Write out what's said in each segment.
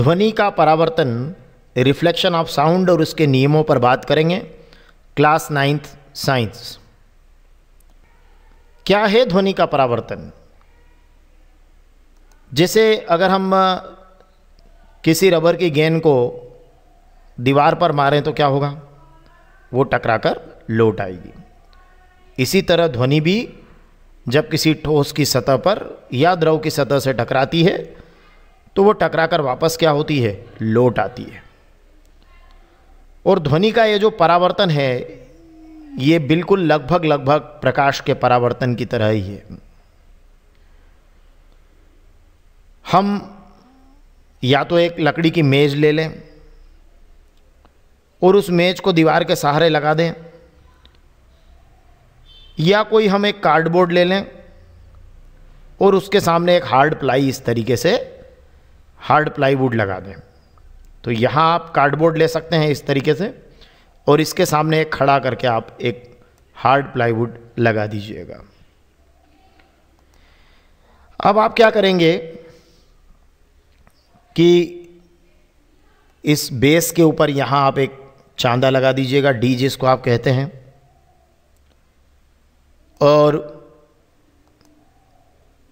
ध्वनि का परावर्तन रिफ्लेक्शन ऑफ साउंड और उसके नियमों पर बात करेंगे क्लास नाइन्थ साइंस क्या है ध्वनि का परावर्तन जैसे अगर हम किसी रबर की गेंद को दीवार पर मारें तो क्या होगा वो टकराकर लौट आएगी इसी तरह ध्वनि भी जब किसी ठोस की सतह पर या द्रव की सतह से टकराती है तो वो टकरा कर वापस क्या होती है लोट आती है और ध्वनि का ये जो परावर्तन है ये बिल्कुल लगभग लगभग प्रकाश के परावर्तन की तरह ही है हम या तो एक लकड़ी की मेज ले लें और उस मेज को दीवार के सहारे लगा दें या कोई हम एक कार्डबोर्ड ले लें और उसके सामने एक हार्ड प्लाई इस तरीके से हार्ड प्लाईवुड लगा दें तो यहाँ आप कार्डबोर्ड ले सकते हैं इस तरीके से और इसके सामने एक खड़ा करके आप एक हार्ड प्लाईवुड लगा दीजिएगा अब आप क्या करेंगे कि इस बेस के ऊपर यहाँ आप एक चांदा लगा दीजिएगा डी जिसको आप कहते हैं और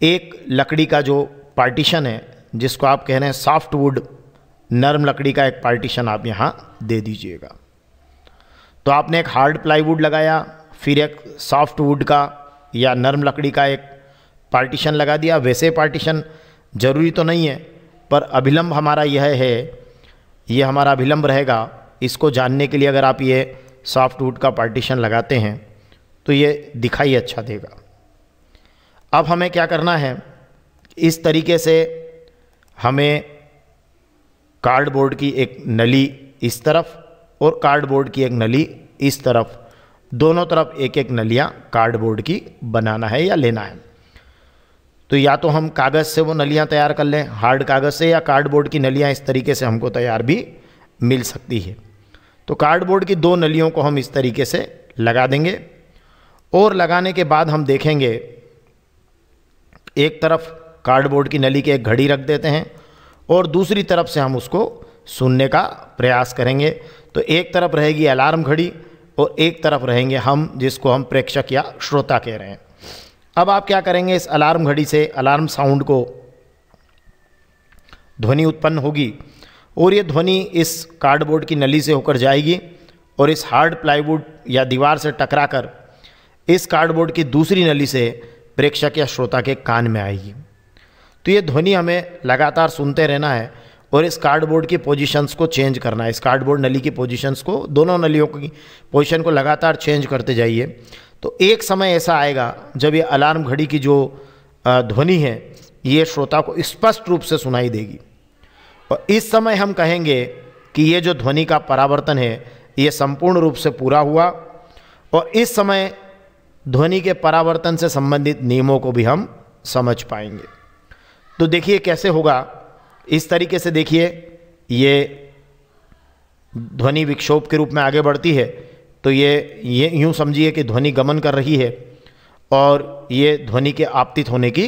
एक लकड़ी का जो पार्टीशन है जिसको आप कह रहे हैं सॉफ्ट वुड नरम लकड़ी का एक पार्टीशन आप यहाँ दे दीजिएगा तो आपने एक हार्ड प्लाईवुड लगाया फिर एक सॉफ्ट वुड का या नरम लकड़ी का एक पार्टीशन लगा दिया वैसे पार्टीशन ज़रूरी तो नहीं है पर अभिलंब हमारा यह है ये हमारा अभिलंब रहेगा इसको जानने के लिए अगर आप ये सॉफ्ट वुड का पार्टीशन लगाते हैं तो ये दिखाई अच्छा देगा अब हमें क्या करना है इस तरीके से हमें कार्डबोर्ड की एक नली इस तरफ और कार्डबोर्ड की एक नली इस तरफ दोनों तरफ एक एक नलियाँ कार्डबोर्ड की बनाना है या लेना है तो या तो हम कागज़ से वो नलियाँ तैयार कर लें हार्ड कागज़ से या कार्डबोर्ड की नलियाँ इस तरीके से हमको तैयार भी मिल सकती है तो कार्डबोर्ड की दो नलियों को हम इस तरीके से लगा देंगे और लगाने के बाद हम देखेंगे एक तरफ कार्डबोर्ड की नली के एक घड़ी रख देते हैं और दूसरी तरफ से हम उसको सुनने का प्रयास करेंगे तो एक तरफ रहेगी अलार्म घड़ी और एक तरफ रहेंगे हम जिसको हम प्रेक्षक या श्रोता कह रहे हैं अब आप क्या करेंगे इस अलार्म घड़ी से अलार्म साउंड को ध्वनि उत्पन्न होगी और ये ध्वनि इस कार्डबोर्ड की नली से होकर जाएगी और इस हार्ड प्लाईवुड या दीवार से टकराकर इस कार्डबोर्ड की दूसरी नली से प्रेक्षक या श्रोता के कान में आएगी तो ये ध्वनि हमें लगातार सुनते रहना है और इस कार्डबोर्ड की पोजीशंस को चेंज करना है इस कार्डबोर्ड नली की पोजीशंस को दोनों नलियों की पोजीशन को लगातार चेंज करते जाइए तो एक समय ऐसा आएगा जब ये अलार्म घड़ी की जो ध्वनि है ये श्रोता को स्पष्ट रूप से सुनाई देगी और इस समय हम कहेंगे कि ये जो ध्वनि का परावर्तन है ये संपूर्ण रूप से पूरा हुआ और इस समय ध्वनि के परावर्तन से संबंधित नियमों को भी हम समझ पाएंगे तो देखिए कैसे होगा इस तरीके से देखिए ये ध्वनि विक्षोभ के रूप में आगे बढ़ती है तो ये ये यूँ समझिए कि ध्वनि गमन कर रही है और ये ध्वनि के आपतित होने की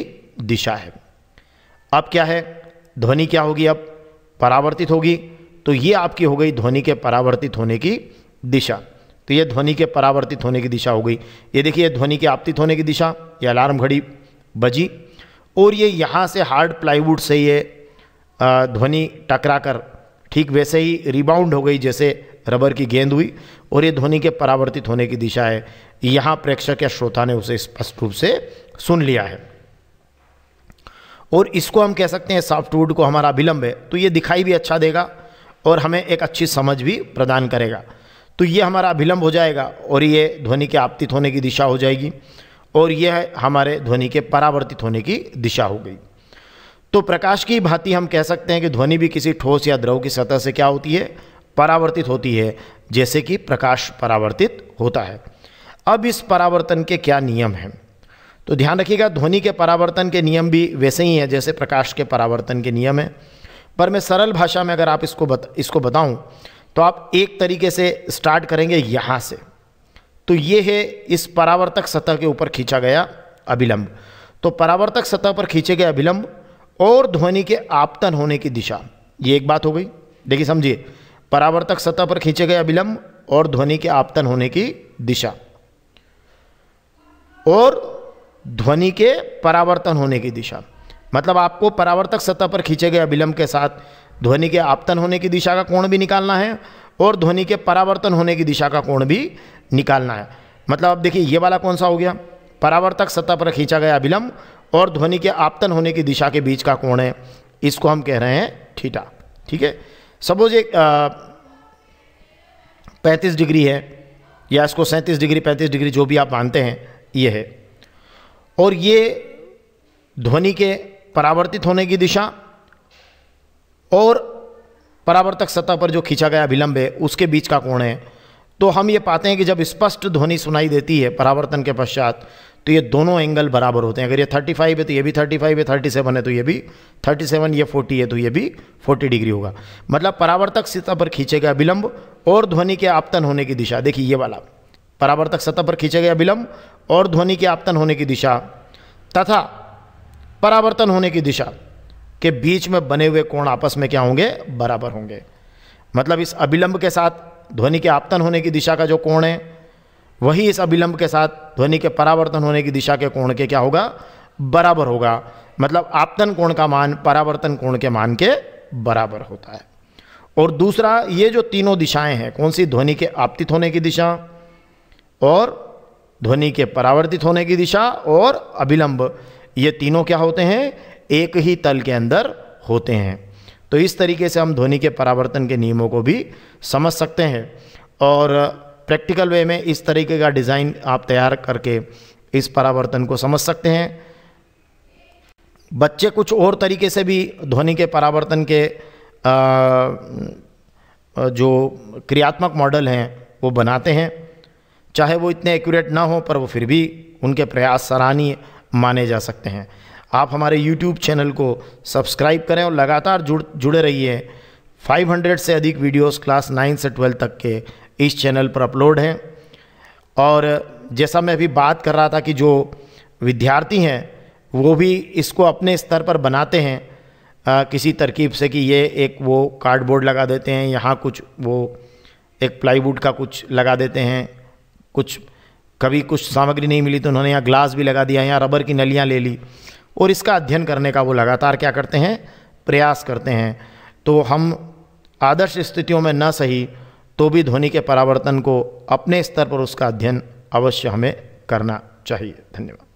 दिशा है अब क्या है ध्वनि क्या होगी अब परावर्तित होगी तो ये आपकी हो गई ध्वनि के परावर्तित होने की दिशा तो ये ध्वनि के परावर्तित होने की दिशा हो गई ये देखिए ध्वनि के आपतित होने की दिशा ये अलार्म घड़ी बजी और ये यहाँ से हार्ड प्लाईवुड से ये ध्वनि टकरा कर ठीक वैसे ही रिबाउंड हो गई जैसे रबर की गेंद हुई और ये ध्वनि के परावर्तित होने की दिशा है यहाँ प्रेक्षक या श्रोता ने उसे स्पष्ट रूप से सुन लिया है और इसको हम कह सकते हैं सॉफ्टवुड को हमारा अभिलंब है तो ये दिखाई भी अच्छा देगा और हमें एक अच्छी समझ भी प्रदान करेगा तो ये हमारा अभिलंब हो जाएगा और ये ध्वनि के आपतित होने की दिशा हो जाएगी और यह हमारे ध्वनि के परावर्तित होने की दिशा हो गई तो प्रकाश की भांति हम कह सकते हैं कि ध्वनि भी किसी ठोस या द्रव की सतह से क्या होती है परावर्तित होती है जैसे कि प्रकाश परावर्तित होता है अब इस परावर्तन के क्या नियम हैं तो ध्यान रखिएगा ध्वनि के परावर्तन के नियम भी वैसे ही हैं जैसे प्रकाश के परावर्तन के नियम हैं पर मैं सरल भाषा में अगर आप इसको बत, इसको बताऊं तो आप एक तरीके से स्टार्ट करेंगे यहाँ से तो ये है इस परावर्तक सतह के ऊपर खींचा गया अभिलंब तो परावर्तक सतह पर खींचे गए अभिलंब और ध्वनि के आपतन होने की दिशा ये एक बात हो गई देखिए समझिए परावर्तक सतह पर खींचे गए अभिलंब और ध्वनि के आपतन होने की दिशा और ध्वनि के परावर्तन होने की दिशा मतलब आपको परावर्तक सतह पर खींचे गए अभिलंब के साथ ध्वनि के आपतन होने की दिशा का कोण भी निकालना है और ध्वनि के परावर्तन होने की दिशा का कोण भी निकालना है मतलब अब देखिए ये वाला कौन सा हो गया परावर्तक सतह पर खींचा गया अभिलंब और ध्वनि के आपतन होने की दिशा के बीच का कोण है इसको हम कह रहे हैं ठीटा ठीक है सपोज एक पैंतीस डिग्री है या इसको सैंतीस डिग्री पैंतीस डिग्री जो भी आप मानते हैं ये है और ये ध्वनि के परावर्तित होने की दिशा और परावर्तक सतह पर जो खींचा गया विलंब है उसके बीच का कोण है तो हम ये पाते हैं कि जब स्पष्ट ध्वनि सुनाई देती है परावर्तन के पश्चात तो ये दोनों एंगल बराबर होते हैं अगर ये 35 है तो ये भी 35 है 37 है तो ये भी 37 ये 40 है तो ये भी 40 डिग्री होगा मतलब परावर्तक सतह पर खींचे गया विलंब और ध्वनि के आपतन होने की दिशा देखिए ये वाला परावर्तक सतह पर खींचे गया विलंब और ध्वनि के आपतन होने की दिशा तथा परावर्तन होने की दिशा के बीच में बने हुए कोण आपस में क्या होंगे बराबर होंगे मतलब इस अभिलंब के साथ ध्वनि के आपतन होने की दिशा का जो कोण है वही इस अभिलंब के साथ ध्वनि के परावर्तन होने की दिशा के कोण के क्या होगा बराबर होगा मतलब आपतन कोण का मान परावर्तन कोण के मान के बराबर होता है और दूसरा ये जो तीनों दिशाएं हैं कौन सी ध्वनि के आपतित होने की दिशा और ध्वनि के परावर्तित होने की दिशा और अभिलंब ये तीनों क्या होते हैं एक ही तल के अंदर होते हैं तो इस तरीके से हम ध्वनि के परावर्तन के नियमों को भी समझ सकते हैं और प्रैक्टिकल वे में इस तरीके का डिज़ाइन आप तैयार करके इस परावर्तन को समझ सकते हैं बच्चे कुछ और तरीके से भी ध्वनि के परावर्तन के आ, जो क्रियात्मक मॉडल हैं वो बनाते हैं चाहे वो इतने एक्यूरेट ना हो पर वो फिर भी उनके प्रयास सराहनीय माने जा सकते हैं आप हमारे यूट्यूब चैनल को सब्सक्राइब करें और लगातार जुड़ जुड़े रहिए 500 से अधिक वीडियोस क्लास 9 से 12 तक के इस चैनल पर अपलोड हैं और जैसा मैं अभी बात कर रहा था कि जो विद्यार्थी हैं वो भी इसको अपने स्तर पर बनाते हैं आ, किसी तरकीब से कि ये एक वो कार्डबोर्ड लगा देते हैं यहाँ कुछ वो एक प्लाईवुड का कुछ लगा देते हैं कुछ कभी कुछ सामग्री नहीं मिली तो उन्होंने यहाँ ग्लास भी लगा दिया यहाँ रबर की नलियाँ ले ली और इसका अध्ययन करने का वो लगातार क्या करते हैं प्रयास करते हैं तो हम आदर्श स्थितियों में न सही तो भी ध्वनि के परावर्तन को अपने स्तर पर उसका अध्ययन अवश्य हमें करना चाहिए धन्यवाद